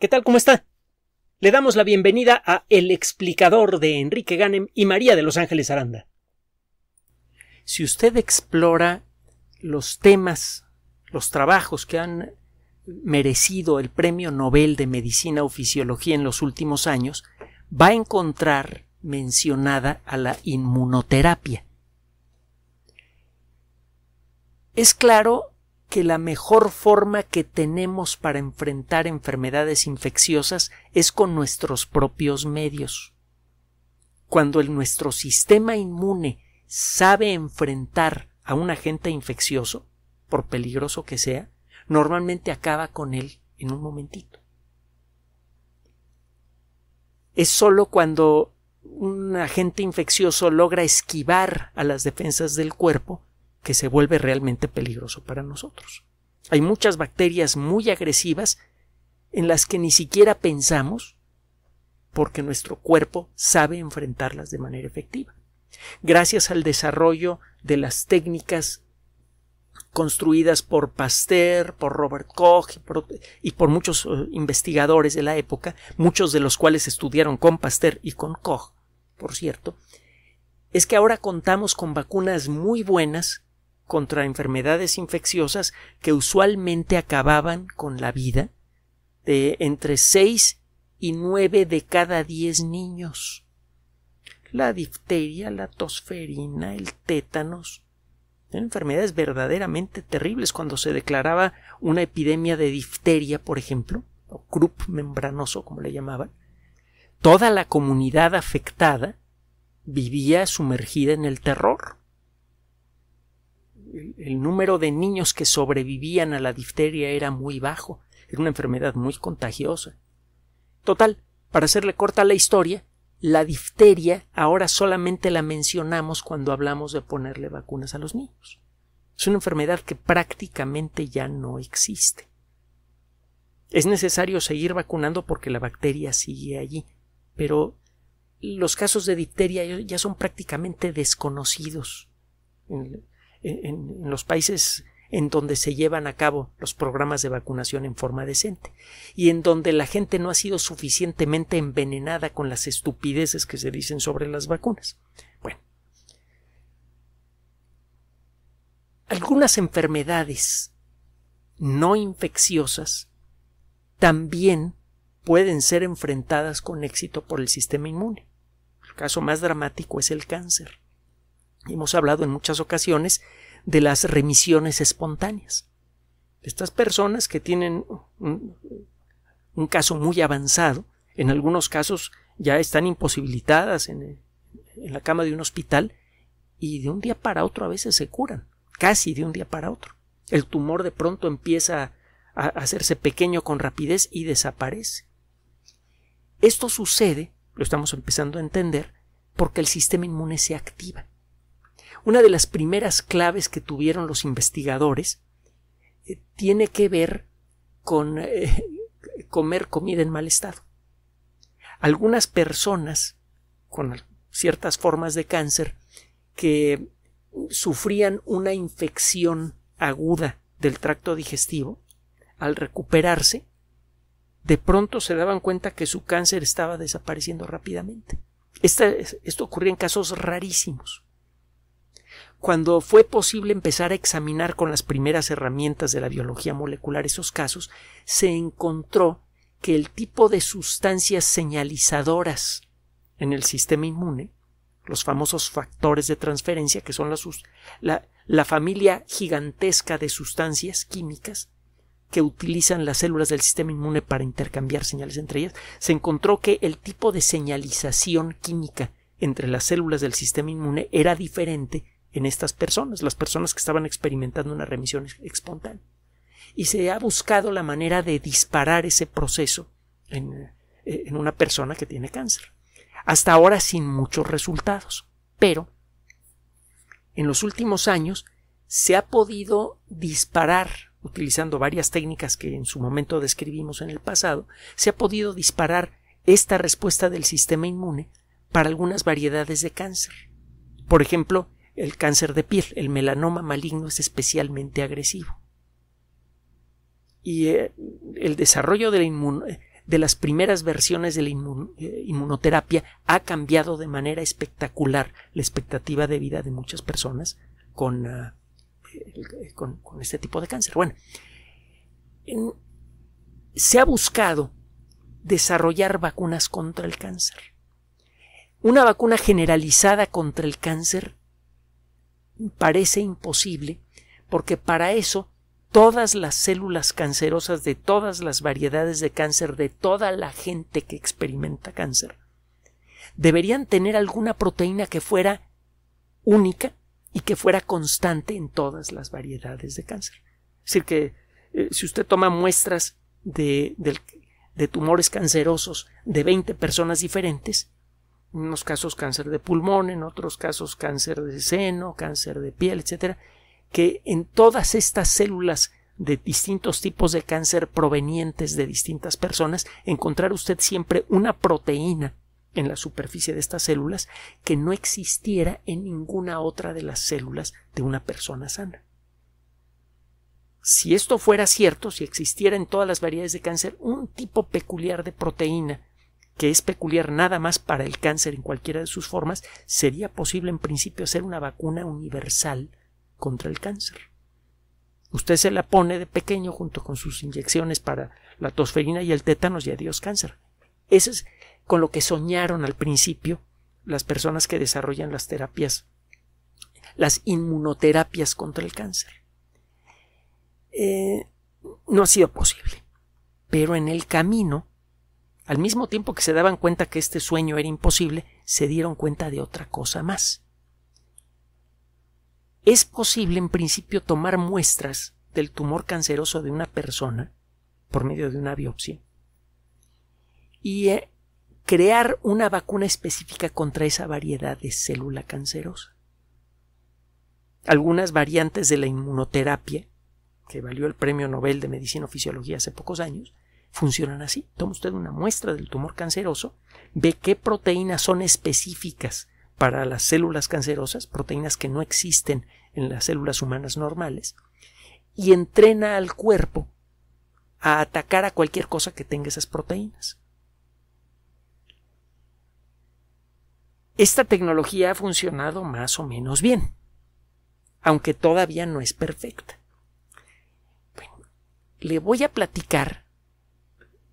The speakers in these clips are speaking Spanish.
¿Qué tal? ¿Cómo está? Le damos la bienvenida a El explicador de Enrique Ganem y María de Los Ángeles Aranda. Si usted explora los temas, los trabajos que han merecido el Premio Nobel de Medicina o Fisiología en los últimos años, va a encontrar mencionada a la inmunoterapia. Es claro que la mejor forma que tenemos para enfrentar enfermedades infecciosas es con nuestros propios medios. Cuando el, nuestro sistema inmune sabe enfrentar a un agente infeccioso, por peligroso que sea, normalmente acaba con él en un momentito. Es sólo cuando un agente infeccioso logra esquivar a las defensas del cuerpo que se vuelve realmente peligroso para nosotros. Hay muchas bacterias muy agresivas en las que ni siquiera pensamos porque nuestro cuerpo sabe enfrentarlas de manera efectiva. Gracias al desarrollo de las técnicas construidas por Pasteur, por Robert Koch y por, muchos eh, investigadores de la época, muchos de los cuales estudiaron con Pasteur y con Koch, por cierto, es que ahora contamos con vacunas muy buenas contra enfermedades infecciosas que usualmente acababan con la vida de entre 6 y 9 de cada 10 niños. La difteria, la tosferina, el tétanos, enfermedades verdaderamente terribles cuando se declaraba una epidemia de difteria, por ejemplo, o croup membranoso, como le llamaban. Toda la comunidad afectada vivía sumergida en el terror el número de niños que sobrevivían a la difteria era muy bajo, era una enfermedad muy contagiosa. Total, para hacerle corta la historia, la difteria ahora solamente la mencionamos cuando hablamos de ponerle vacunas a los niños. Es una enfermedad que prácticamente ya no existe. Es necesario seguir vacunando porque la bacteria sigue allí, pero los casos de difteria ya son prácticamente desconocidos en, los países en donde se llevan a cabo los programas de vacunación en forma decente y en donde la gente no ha sido suficientemente envenenada con las estupideces que se dicen sobre las vacunas. Bueno, algunas enfermedades no infecciosas también pueden ser enfrentadas con éxito por el sistema inmune. El caso más dramático es el cáncer. Hemos hablado en muchas ocasiones de las remisiones espontáneas. Estas personas que tienen un, caso muy avanzado, en algunos casos ya están imposibilitadas en la cama de un hospital y de un día para otro a veces se curan, casi de un día para otro. El tumor de pronto empieza a hacerse pequeño con rapidez y desaparece. Esto sucede, lo estamos empezando a entender, porque el sistema inmune se activa. Una de las primeras claves que tuvieron los investigadores eh, tiene que ver con eh, comer comida en mal estado. Algunas personas con ciertas formas de cáncer que sufrían una infección aguda del tracto digestivo, al recuperarse, de pronto se daban cuenta que su cáncer estaba desapareciendo rápidamente. esto ocurría en casos rarísimos cuando fue posible empezar a examinar con las primeras herramientas de la biología molecular esos casos, se encontró que el tipo de sustancias señalizadoras en el sistema inmune, los famosos factores de transferencia, que son la, la, familia gigantesca de sustancias químicas que utilizan las células del sistema inmune para intercambiar señales entre ellas, se encontró que el tipo de señalización química entre las células del sistema inmune era diferente en estas personas, las personas que estaban experimentando una remisión espontánea. Y se ha buscado la manera de disparar ese proceso en, eh, en una persona que tiene cáncer. Hasta ahora sin muchos resultados, pero en los últimos años se ha podido disparar, utilizando varias técnicas que en su momento describimos en el pasado, se ha podido disparar esta respuesta del sistema inmune para algunas variedades de cáncer. Por ejemplo, el cáncer de piel, el melanoma maligno es especialmente agresivo. Y eh, el desarrollo de, las primeras versiones de la eh, inmunoterapia ha cambiado de manera espectacular la expectativa de vida de muchas personas con, ah, eh, con, este tipo de cáncer. Bueno, se ha buscado desarrollar vacunas contra el cáncer. Una vacuna generalizada contra el cáncer parece imposible porque para eso todas las células cancerosas de todas las variedades de cáncer de toda la gente que experimenta cáncer deberían tener alguna proteína que fuera única y que fuera constante en todas las variedades de cáncer. Es decir, que eh, si usted toma muestras de, de tumores cancerosos de 20 personas diferentes, en unos casos cáncer de pulmón, en otros casos cáncer de seno, cáncer de piel, etcétera, que en todas estas células de distintos tipos de cáncer provenientes de distintas personas, encontrar usted siempre una proteína en la superficie de estas células que no existiera en ninguna otra de las células de una persona sana. Si esto fuera cierto, si existiera en todas las variedades de cáncer un tipo peculiar de proteína que es peculiar nada más para el cáncer en cualquiera de sus formas, sería posible en principio hacer una vacuna universal contra el cáncer. Usted se la pone de pequeño junto con sus inyecciones para la tosferina y el tétanos y adiós cáncer. Eso es con lo que soñaron al principio las personas que desarrollan las terapias, las inmunoterapias contra el cáncer. Eh, no ha sido posible. Pero en el camino al mismo tiempo que se daban cuenta que este sueño era imposible, se dieron cuenta de otra cosa más. Es posible, en principio, tomar muestras del tumor canceroso de una persona por medio de una biopsia y eh, crear una vacuna específica contra esa variedad de célula cancerosa. Algunas variantes de la inmunoterapia, que valió el Premio Nobel de Medicina o Fisiología hace pocos años, funcionan así. Toma usted una muestra del tumor canceroso, ve qué proteínas son específicas para las células cancerosas, proteínas que no existen en las células humanas normales, y entrena al cuerpo a atacar a cualquier cosa que tenga esas proteínas. Esta tecnología ha funcionado más o menos bien, aunque todavía no es perfecta. le voy a platicar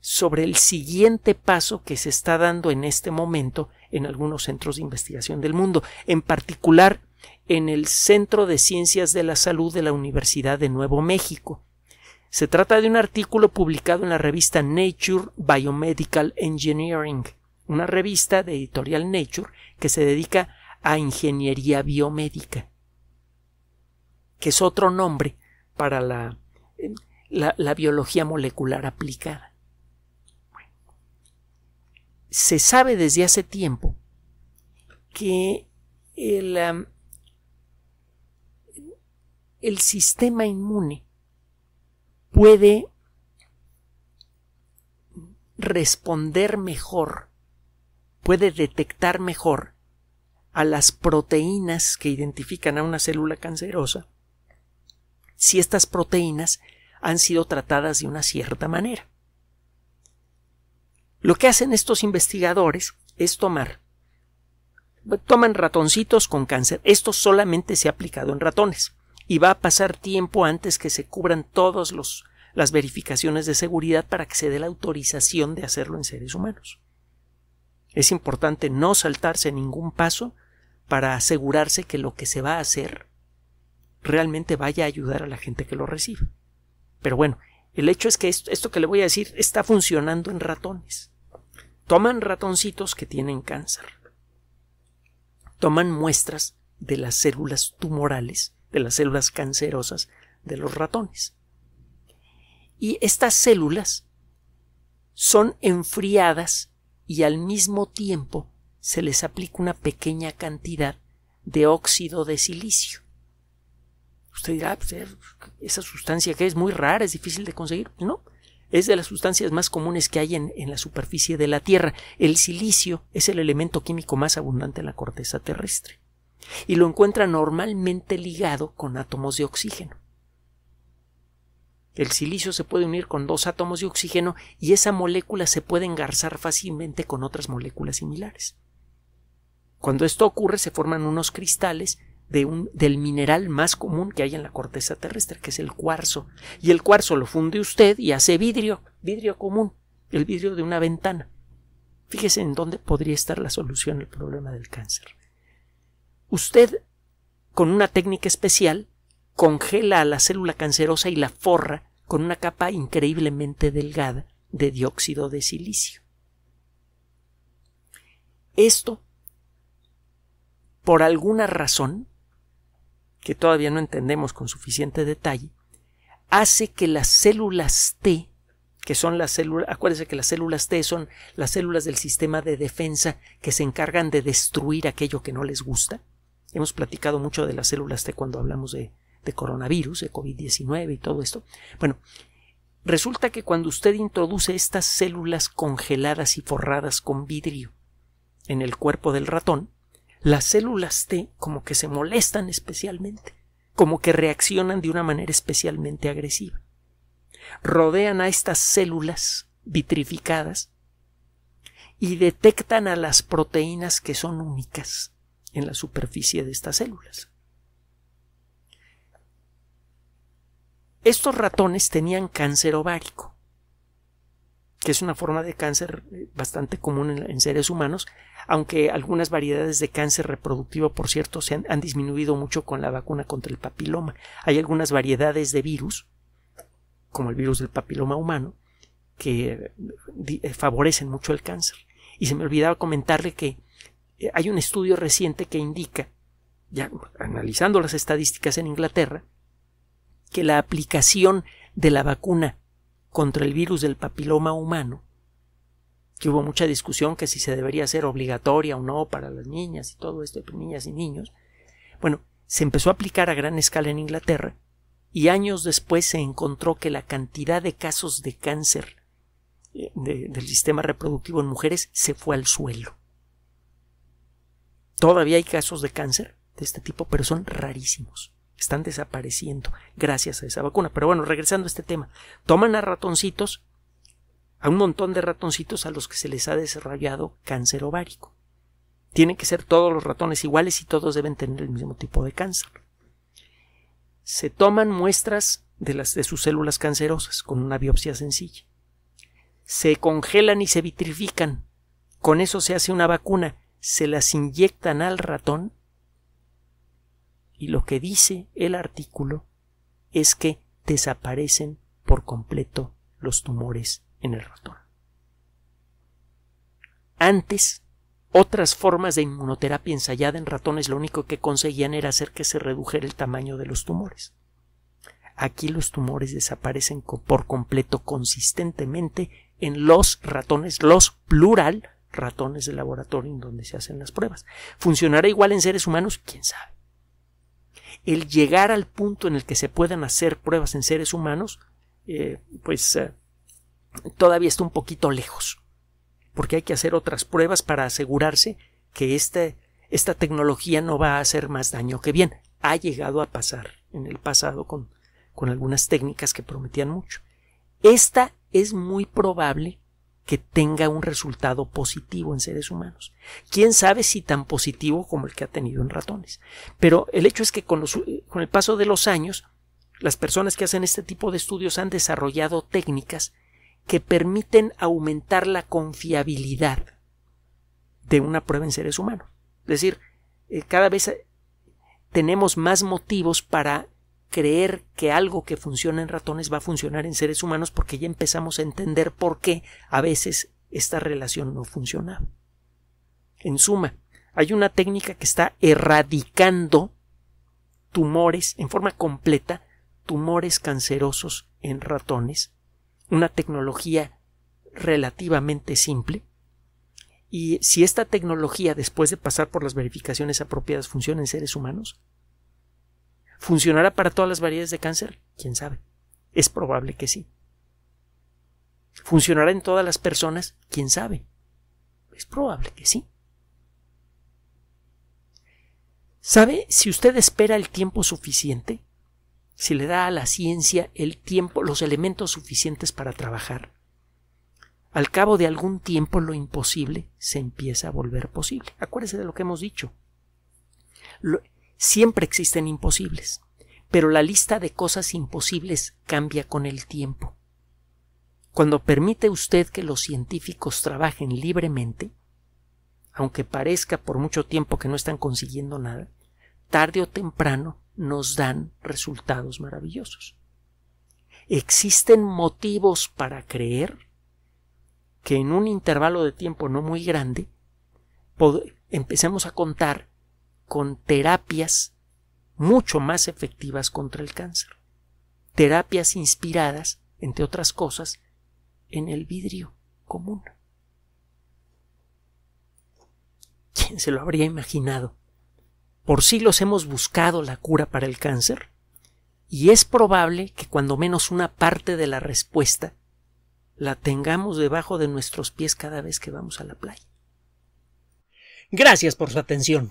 sobre el siguiente paso que se está dando en este momento en algunos centros de investigación del mundo, en particular en el Centro de Ciencias de la Salud de la Universidad de Nuevo México. Se trata de un artículo publicado en la revista Nature Biomedical Engineering, una revista de editorial Nature que se dedica a ingeniería biomédica, que es otro nombre para la, eh, la biología molecular aplicada se sabe desde hace tiempo que el, um, el sistema inmune puede responder mejor, puede detectar mejor a las proteínas que identifican a una célula cancerosa si estas proteínas han sido tratadas de una cierta manera. Lo que hacen estos investigadores es tomar, toman ratoncitos con cáncer, esto solamente se ha aplicado en ratones y va a pasar tiempo antes que se cubran todas las verificaciones de seguridad para que se dé la autorización de hacerlo en seres humanos. Es importante no saltarse ningún paso para asegurarse que lo que se va a hacer realmente vaya a ayudar a la gente que lo recibe. Pero bueno, el hecho es que esto, que le voy a decir está funcionando en ratones. Toman ratoncitos que tienen cáncer. Toman muestras de las células tumorales, de las células cancerosas de los ratones. Y estas células son enfriadas y al mismo tiempo se les aplica una pequeña cantidad de óxido de silicio. Usted dirá, pues, eh, esa sustancia que es muy rara, es difícil de conseguir. No, es de las sustancias más comunes que hay en, en, la superficie de la Tierra. El silicio es el elemento químico más abundante en la corteza terrestre. Y lo encuentra normalmente ligado con átomos de oxígeno. El silicio se puede unir con dos átomos de oxígeno y esa molécula se puede engarzar fácilmente con otras moléculas similares. Cuando esto ocurre se forman unos cristales del mineral más común que hay en la corteza terrestre, que es el cuarzo. Y el cuarzo lo funde usted y hace vidrio, vidrio común, el vidrio de una ventana. Fíjese en dónde podría estar la solución al problema del cáncer. Usted, con una técnica especial, congela a la célula cancerosa y la forra con una capa increíblemente delgada de dióxido de silicio. Esto, por alguna razón, que todavía no entendemos con suficiente detalle, hace que las células T, que son las células, acuérdense que las células T son las células del sistema de defensa que se encargan de destruir aquello que no les gusta. Hemos platicado mucho de las células T cuando hablamos de, de coronavirus, de COVID-19 y todo esto. Bueno, resulta que cuando usted introduce estas células congeladas y forradas con vidrio en el cuerpo del ratón, las células T como que se molestan especialmente, como que reaccionan de una manera especialmente agresiva. Rodean a estas células vitrificadas y detectan a las proteínas que son únicas en la superficie de estas células. Estos ratones tenían cáncer ovárico que es una forma de cáncer eh, bastante común en, seres humanos, aunque algunas variedades de cáncer reproductivo, por cierto, se han, disminuido mucho con la vacuna contra el papiloma. Hay algunas variedades de virus, como el virus del papiloma humano, que eh, eh, favorecen mucho el cáncer. Y se me olvidaba comentarle que hay un estudio reciente que indica, ya analizando las estadísticas en Inglaterra, que la aplicación de la vacuna contra el virus del papiloma humano, que hubo mucha discusión que si se debería ser obligatoria o no para las niñas y todo esto, niñas y niños, bueno, se empezó a aplicar a gran escala en Inglaterra y años después se encontró que la cantidad de casos de cáncer eh, del sistema reproductivo en mujeres se fue al suelo. Todavía hay casos de cáncer de este tipo, pero son rarísimos están desapareciendo gracias a esa vacuna. Pero bueno, regresando a este tema, toman a ratoncitos, a un montón de ratoncitos a los que se les ha desarrollado cáncer ovárico. Tienen que ser todos los ratones iguales y todos deben tener el mismo tipo de cáncer. Se toman muestras de, las, de sus células cancerosas con una biopsia sencilla. Se congelan y se vitrifican. Con eso se hace una vacuna. Se las inyectan al ratón y lo que dice el artículo es que desaparecen por completo los tumores en el ratón. Antes, otras formas de inmunoterapia ensayada en ratones lo único que conseguían era hacer que se redujera el tamaño de los tumores. Aquí los tumores desaparecen por completo consistentemente en los ratones, los plural, ratones de laboratorio en donde se hacen las pruebas. ¿Funcionará igual en seres humanos? ¿Quién sabe? El llegar al punto en el que se puedan hacer pruebas en seres humanos, eh, pues eh, todavía está un poquito lejos, porque hay que hacer otras pruebas para asegurarse que este, esta tecnología no va a hacer más daño que bien. Ha llegado a pasar en el pasado con, con algunas técnicas que prometían mucho. Esta es muy probable que tenga un resultado positivo en seres humanos. Quién sabe si tan positivo como el que ha tenido en ratones. Pero el hecho es que con, el paso de los años, las personas que hacen este tipo de estudios han desarrollado técnicas que permiten aumentar la confiabilidad de una prueba en seres humanos. Es decir, eh, cada vez eh, tenemos más motivos para creer que algo que funciona en ratones va a funcionar en seres humanos porque ya empezamos a entender por qué a veces esta relación no funciona. En suma, hay una técnica que está erradicando tumores en forma completa, tumores cancerosos en ratones, una tecnología relativamente simple, y si esta tecnología, después de pasar por las verificaciones apropiadas, funciona en seres humanos, ¿Funcionará para todas las variedades de cáncer? ¿Quién sabe? Es probable que sí. ¿Funcionará en todas las personas? ¿Quién sabe? Es probable que sí. ¿Sabe? Si usted espera el tiempo suficiente, si le da a la ciencia el tiempo, los elementos suficientes para trabajar, al cabo de algún tiempo lo imposible se empieza a volver posible. Acuérdese de lo que hemos dicho. Lo, Siempre existen imposibles, pero la lista de cosas imposibles cambia con el tiempo. Cuando permite usted que los científicos trabajen libremente, aunque parezca por mucho tiempo que no están consiguiendo nada, tarde o temprano nos dan resultados maravillosos. Existen motivos para creer que en un intervalo de tiempo no muy grande empecemos a contar con terapias mucho más efectivas contra el cáncer. Terapias inspiradas, entre otras cosas, en el vidrio común. ¿Quién se lo habría imaginado? Por los hemos buscado la cura para el cáncer y es probable que cuando menos una parte de la respuesta la tengamos debajo de nuestros pies cada vez que vamos a la playa. Gracias por su atención